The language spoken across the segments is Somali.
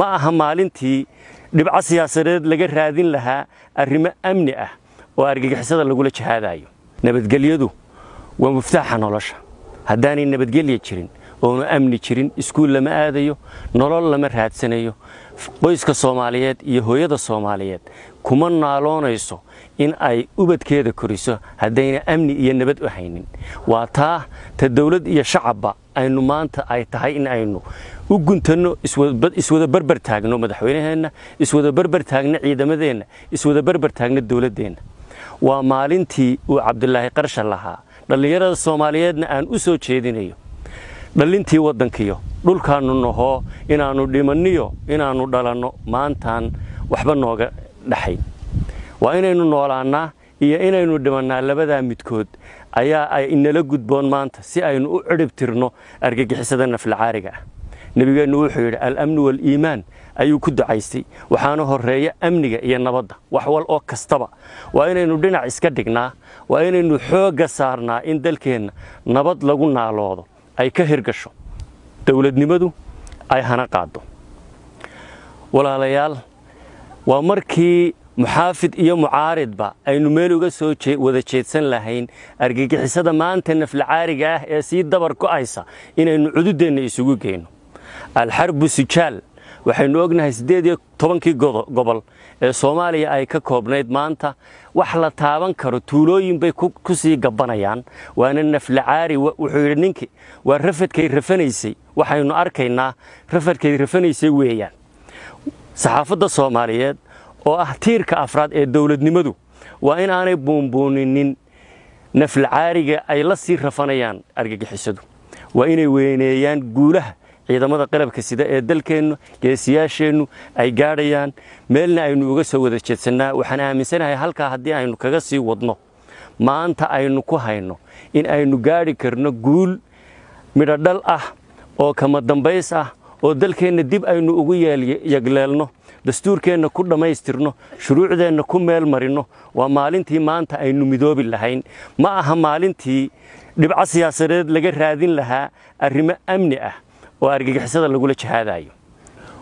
ma aha maalintii dhibco siyaasadeed laga raadin lahaa arrimo amni ah oo argagixisada lagula jihaadayo nabadgelyadu waa muftaaxa nolosha haddaanay nabadgelya jirin oonu amni jirin iskuul lama aadayo nolol lama raadsanayo qoyska soomaaliyeed iyo hooyada soomaaliyeed kuma naaloonayso in ay ubadkeeda koriso haddayna amni iyo nabad u haynin waa taa ta dawlad iyo shacabba aynu maanta ay tahay in aynu u guntanno iswada berber taagno madaxweynaheenna iswada berber taagno ciidamadeenna iswada berber taagno dowladdeenna waa maalintii uu cabdilaahi qarsha lahaa dhallinyarada soomaaliyeedna aan u soo jeedinayo dhallintii waddankiyo dhulkaannu nahoo inaannu dhimanniyo inaannu dhalanno maantaan waxba nooga dhaxayn waa inaynu noolaannaa iyo inaynu dhimannaa labadaa midkood ayaa ay inala gudboon maanta si aynu u cirhib tirno argagixisada ah nebigeennu wuxuu yidhi alamnu waliimaan ayuu ku ducaystay waxaana horeeya amniga iyo nabadda wax wal oo kastaba waa inaynu dhinac iska dhignaa waa inaynu xoogga saarnaa in dalkeenna nabad lagu naaloodo ay ka hirgasho dowladnimadu ay hana qaaddo walaalayaal waa markii muxaafid iyo mucaaridba aynu meel uga soo wada jeedsan lahayn argagixisada maanta naflacaariga ah ee sii dabar go'aysa inaynu cududeenna isugu geyno alxarbu sijaal waxaynu ognahay siddeed iyo tobankii gobol ee soomaaliya ay ka koobnayd maanta wax la taaban karo tuulooyin bay ku sii gabbanayaan waana naflacaari wuxuu yidhi ninkii waa rafadkay rafanaysay waxaynu arkaynaa rafadkay rafanaysay weeyaan saxaafadda soomaaliyeed oo ah tiirka afraad ee dowladnimadu waa in aanay buunbuuninin naflacaariga ay la sii rafanayaan argagixisadu waa inay weyneeyaan guulaha ciidamada qalabka sida ee dalkeennu geesiyaasheennu ay gaadhayaan meelna aynu uga soo wada jeedsannaa waxaan aaminsanahay halkaa haddii aynu kaga sii wadno maanta aynu ku hayno in aynu gaadhi karno guul midhodhal ah oo kama dambays ah oo dalkeenna dib aynu ugu yeelyagleelno dastuurkeenna ku dhammaystirno shuruucdeenna ku meel marinno waa maalintii maanta aynu midoobi lahayn ma aha maalintii dhibco siyaasadeed laga raadin lahaa arrimo amni ah oo argagixisada lagula jihaadayo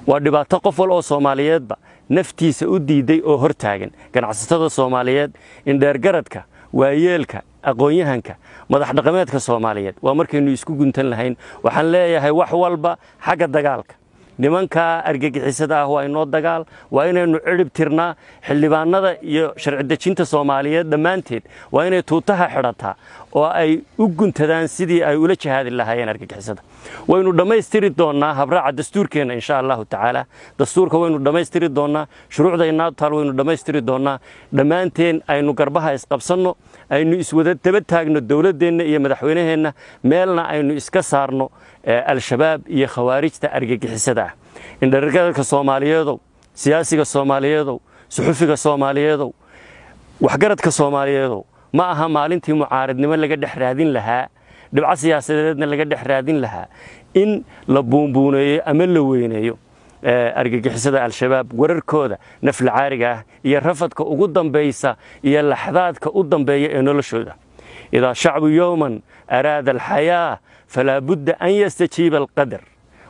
waa dhibaato qof wal oo soomaaliyeedba naftiisa u diidday oo hor taagan ganacsatada soomaaliyeed indheergaradka waayeelka aqoonyahanka madax dhaqameedka soomaaliyeed waa markaynu isku guntan lahayn waxaan leeyahay wax walba xagga dagaalka nimanka argagixisada ah waa inoo dagaal waa inaynu cirib tirnaa xildhibaanada iyo sharcidejinta soomaaliyeed dhammaanteed waa inay tuutaha xidhataa oo ay u guntadaan sidii ay ula jihaadi lahaayeen argagixisada waynu dhammaystiri doonaa habraaca dastuurkeenna insha allahu tacaala dastuurka waynu dhammaystiri doonnaa shuruucda inaad taal waynu dhammaystiri doonnaa dhammaanteen aynu garbaha isqabsanno aynu iswada daba taagno dowladdeenna iyo madaxweyneheenna meelna aynu iska saarno al-shabaab iyo khawaarijta argagixisada indharirgalka soomaaliyeedow siyaasiga soomaaliyeedow suxufiga soomaaliyeedow waxgaradka soomaaliyeedow ma aha maalintii mucaaradnimo laga dhex raadin lahaa dhibco siyaasadeedna laga dhex raadin lahaa in la buunbuuneeyo ama la weyneeyo eh, argagixisada al-shabaab wararkooda nafla caariga ah iyo rafadka ugu dambaysa iyo laxdaadka u dambeeya ee noloshooda idaa shacbu yowman araada alxayaa falaa budda an yastajiiba alqadar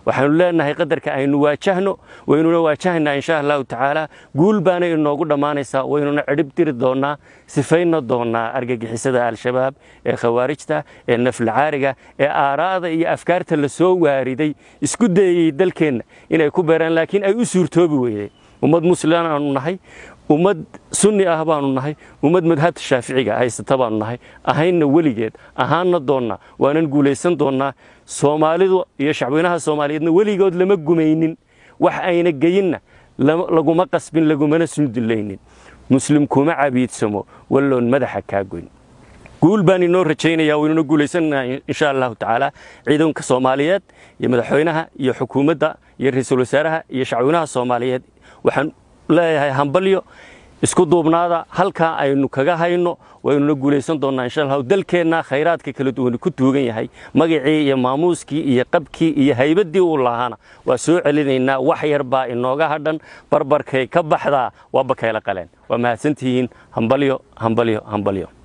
waxaanu leenahay qadarka aynu waajahno waynuna waajahaynaa inshaa allahu tacaala guul baana inoogu dhammaanaysaa waynuna cidhib diri doonnaa sifayna doonaa argagixisada al-shabaab ee khawaarijta ee naflacaariga ee aaraada iyo afkaarta lasoo waariday isku dayayey dalkeenna inay ku beeraan laakiin ay u suurtoobi weyday ummad muslimaan aanu nahay ummad sunni ah baanu nahay ummad madhabta shaaficiga haysata baanu nahay ahaynna weligeed ahaanna doonna waanan guulaysan doonnaa soomaalidu iyo shacweynaha soomaaliyeedna weligood lama gumaynin wax ayna geyinna laguma qasbin lagumana sundullaynin muslim kuma cabiidsamo walloon madaxa kaa goyn guul baan inoo rajaynayaa waynuna guulaysannaa insha allahu tacaala ciidanka soomaaliyeed iyo madaxweynaha iyo xukuumadda iyo ra-iisul wasaaraha iyo shacweynaha soomaaliyeed waxaan leeyahay hambalyo isku duubnaada halkaa aynu kaga hayno waynuna guulaysan doonnaa insha allah dalkeenna khayraadka kala duwani ku tuugan yahay magacii iyo maamuuskii iyo qabkii iyo haybaddii uu lahaana waa soo celinaynaa wax yar baa inooga hadhan barbarkay ka baxdaa waaba kayla qaleen waa mahadsantihiin hambalyo hambalyo hambalyo